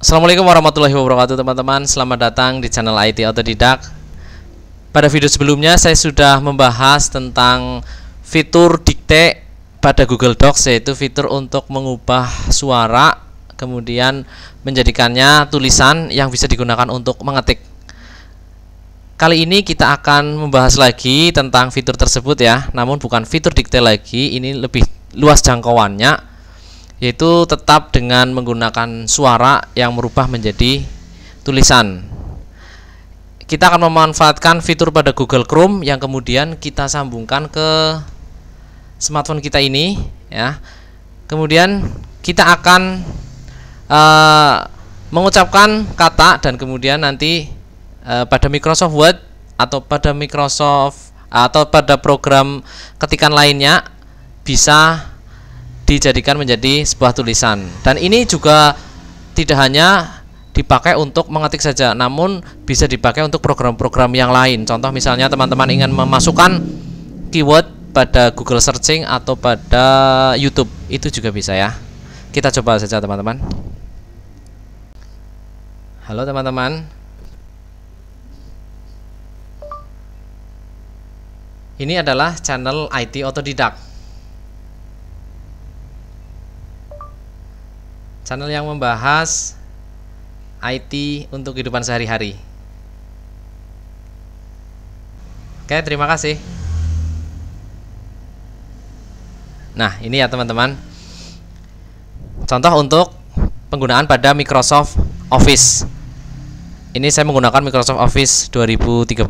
Assalamualaikum warahmatullahi wabarakatuh teman-teman Selamat datang di channel IT Autodidak Pada video sebelumnya saya sudah membahas tentang fitur dikte pada Google Docs Yaitu fitur untuk mengubah suara Kemudian menjadikannya tulisan yang bisa digunakan untuk mengetik Kali ini kita akan membahas lagi tentang fitur tersebut ya Namun bukan fitur dikte lagi Ini lebih luas jangkauannya yaitu tetap dengan menggunakan suara yang merubah menjadi tulisan. Kita akan memanfaatkan fitur pada Google Chrome yang kemudian kita sambungkan ke smartphone kita ini ya. Kemudian kita akan uh, mengucapkan kata dan kemudian nanti uh, pada Microsoft Word atau pada Microsoft atau pada program ketikan lainnya bisa dijadikan menjadi sebuah tulisan. Dan ini juga tidak hanya dipakai untuk mengetik saja, namun bisa dipakai untuk program-program yang lain. Contoh misalnya teman-teman ingin memasukkan keyword pada Google searching atau pada YouTube, itu juga bisa ya. Kita coba saja teman-teman. Halo teman-teman. Ini adalah channel IT otodidak channel yang membahas IT untuk kehidupan sehari-hari. Oke, terima kasih. Nah, ini ya teman-teman. Contoh untuk penggunaan pada Microsoft Office. Ini saya menggunakan Microsoft Office 2013.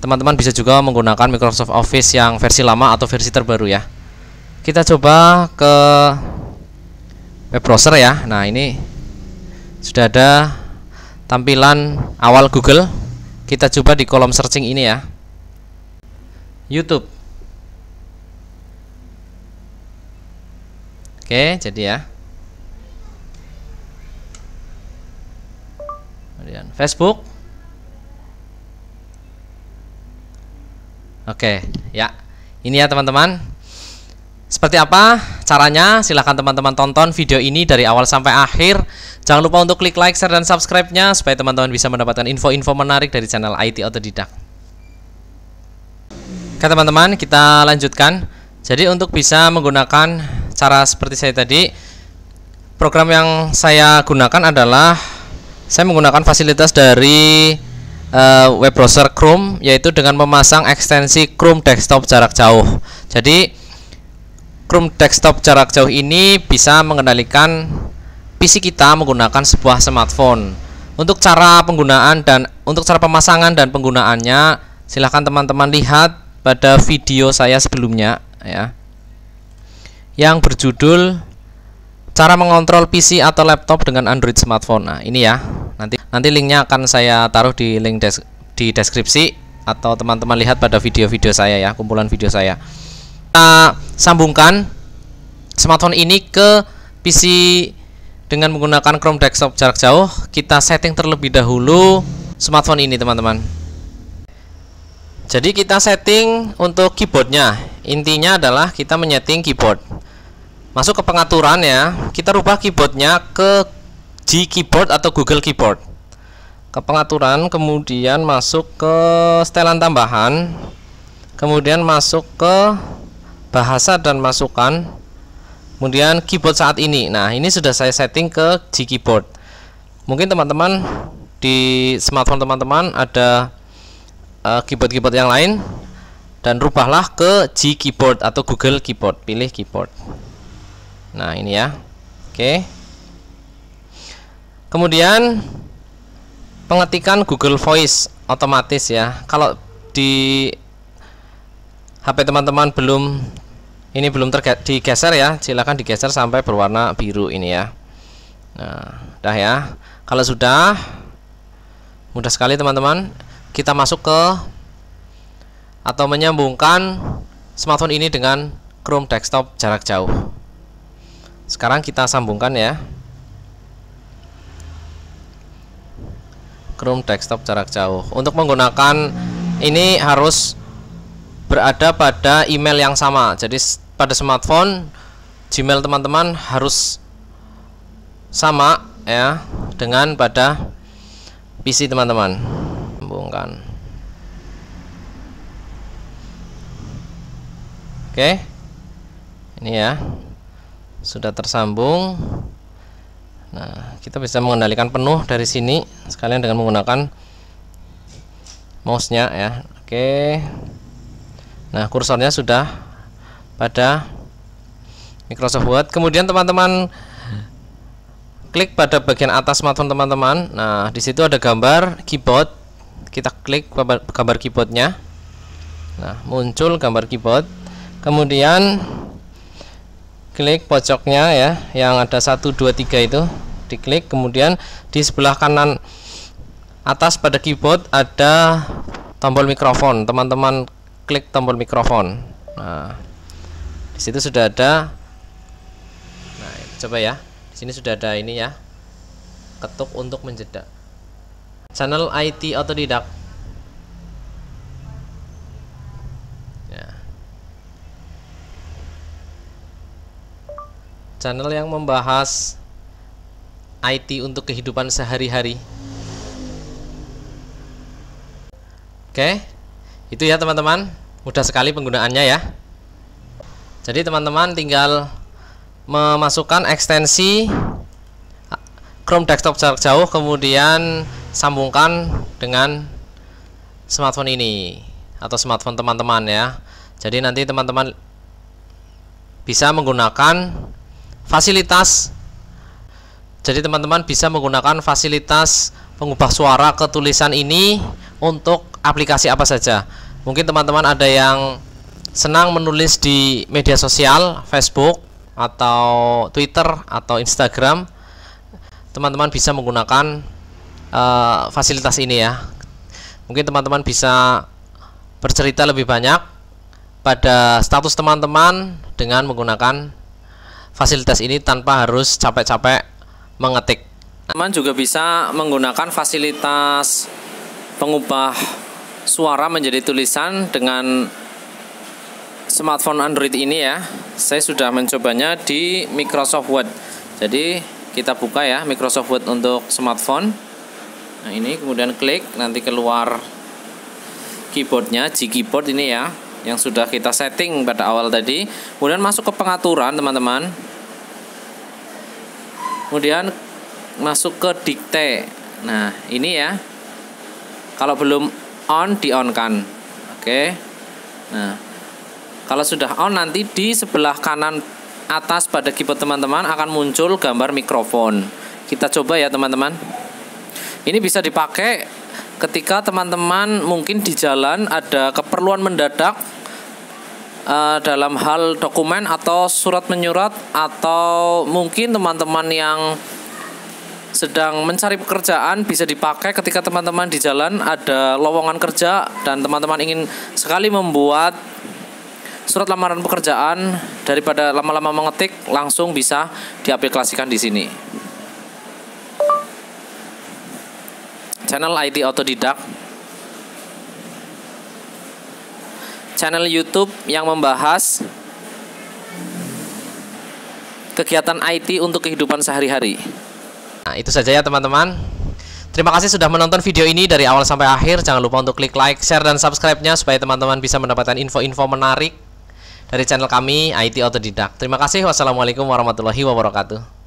Teman-teman bisa juga menggunakan Microsoft Office yang versi lama atau versi terbaru ya. Kita coba ke web browser ya nah ini sudah ada tampilan awal Google kita coba di kolom searching ini ya YouTube oke jadi ya kemudian Facebook oke ya ini ya teman-teman seperti apa caranya? Silahkan teman-teman tonton video ini dari awal sampai akhir. Jangan lupa untuk klik like, share, dan subscribe-nya supaya teman-teman bisa mendapatkan info-info menarik dari channel IT Otodidak. Oke teman-teman, kita lanjutkan. Jadi untuk bisa menggunakan cara seperti saya tadi, program yang saya gunakan adalah saya menggunakan fasilitas dari uh, web browser Chrome, yaitu dengan memasang ekstensi Chrome Desktop jarak jauh. Jadi Chrome desktop jarak jauh ini bisa mengendalikan PC kita menggunakan sebuah smartphone. Untuk cara penggunaan dan untuk cara pemasangan dan penggunaannya, silahkan teman-teman lihat pada video saya sebelumnya ya. Yang berjudul cara mengontrol PC atau laptop dengan Android smartphone. Nah, ini ya. Nanti nanti linknya akan saya taruh di link des, di deskripsi atau teman-teman lihat pada video-video saya ya, kumpulan video saya. Nah, sambungkan smartphone ini ke PC dengan menggunakan Chrome desktop jarak jauh kita setting terlebih dahulu smartphone ini teman-teman jadi kita setting untuk keyboardnya intinya adalah kita menyeting keyboard masuk ke pengaturan ya kita rubah keyboardnya ke G keyboard atau Google keyboard ke pengaturan kemudian masuk ke setelan tambahan kemudian masuk ke bahasa dan masukan kemudian keyboard saat ini nah ini sudah saya setting ke G keyboard mungkin teman-teman di smartphone teman-teman ada eh, keyboard-keyboard uh, yang lain dan rubahlah ke G keyboard atau Google keyboard pilih keyboard nah ini ya oke okay. kemudian pengetikan Google Voice otomatis ya kalau di HP teman-teman belum ini belum digeser ya silakan digeser sampai berwarna biru ini ya nah dah ya kalau sudah mudah sekali teman-teman kita masuk ke atau menyambungkan smartphone ini dengan Chrome desktop jarak jauh sekarang kita sambungkan ya Chrome desktop jarak jauh untuk menggunakan ini harus berada pada email yang sama. Jadi pada smartphone Gmail teman-teman harus sama ya dengan pada PC teman-teman. Sambungkan. Oke. Ini ya. Sudah tersambung. Nah, kita bisa mengendalikan penuh dari sini sekalian dengan menggunakan mouse-nya ya. Oke nah kursornya sudah pada Microsoft Word kemudian teman-teman klik pada bagian atas smartphone teman-teman nah di situ ada gambar keyboard kita klik gambar keyboardnya nah muncul gambar keyboard kemudian klik pojoknya ya yang ada 1 2 3 itu diklik kemudian di sebelah kanan atas pada keyboard ada tombol mikrofon teman-teman klik tombol mikrofon. Nah, di situ sudah ada. Nah, coba ya. Di sini sudah ada ini ya. Ketuk untuk menjeda. Channel IT otodidak. Ya. Channel yang membahas IT untuk kehidupan sehari-hari. Oke, itu ya teman-teman mudah sekali penggunaannya ya jadi teman-teman tinggal memasukkan ekstensi Chrome desktop jarak jauh kemudian sambungkan dengan smartphone ini atau smartphone teman-teman ya jadi nanti teman-teman bisa menggunakan fasilitas jadi teman-teman bisa menggunakan fasilitas pengubah suara ke tulisan ini untuk aplikasi apa saja. Mungkin teman-teman ada yang senang menulis di media sosial, Facebook atau Twitter atau Instagram. Teman-teman bisa menggunakan uh, fasilitas ini ya. Mungkin teman-teman bisa bercerita lebih banyak pada status teman-teman dengan menggunakan fasilitas ini tanpa harus capek-capek mengetik. Teman juga bisa menggunakan fasilitas pengubah suara menjadi tulisan dengan smartphone Android ini ya. Saya sudah mencobanya di Microsoft Word. Jadi kita buka ya Microsoft Word untuk smartphone. Nah ini kemudian klik nanti keluar keyboardnya G keyboard ini ya yang sudah kita setting pada awal tadi. Kemudian masuk ke pengaturan teman-teman. Kemudian masuk ke dikte. Nah ini ya kalau belum on di on kan. Oke. Nah, kalau sudah on nanti di sebelah kanan atas pada keyboard teman-teman akan muncul gambar mikrofon. Kita coba ya teman-teman. Ini bisa dipakai ketika teman-teman mungkin di jalan ada keperluan mendadak eh, dalam hal dokumen atau surat menyurat atau mungkin teman-teman yang sedang mencari pekerjaan bisa dipakai ketika teman-teman di jalan ada lowongan kerja dan teman-teman ingin sekali membuat surat lamaran pekerjaan daripada lama-lama mengetik langsung bisa diaplikasikan di sini. Channel ID Autodidak Channel YouTube yang membahas kegiatan IT untuk kehidupan sehari-hari. Nah, itu saja ya teman-teman. Terima kasih sudah menonton video ini dari awal sampai akhir. Jangan lupa untuk klik like, share, dan subscribe-nya supaya teman-teman bisa mendapatkan info-info menarik dari channel kami IT Autodidak. Terima kasih. Wassalamualaikum warahmatullahi wabarakatuh.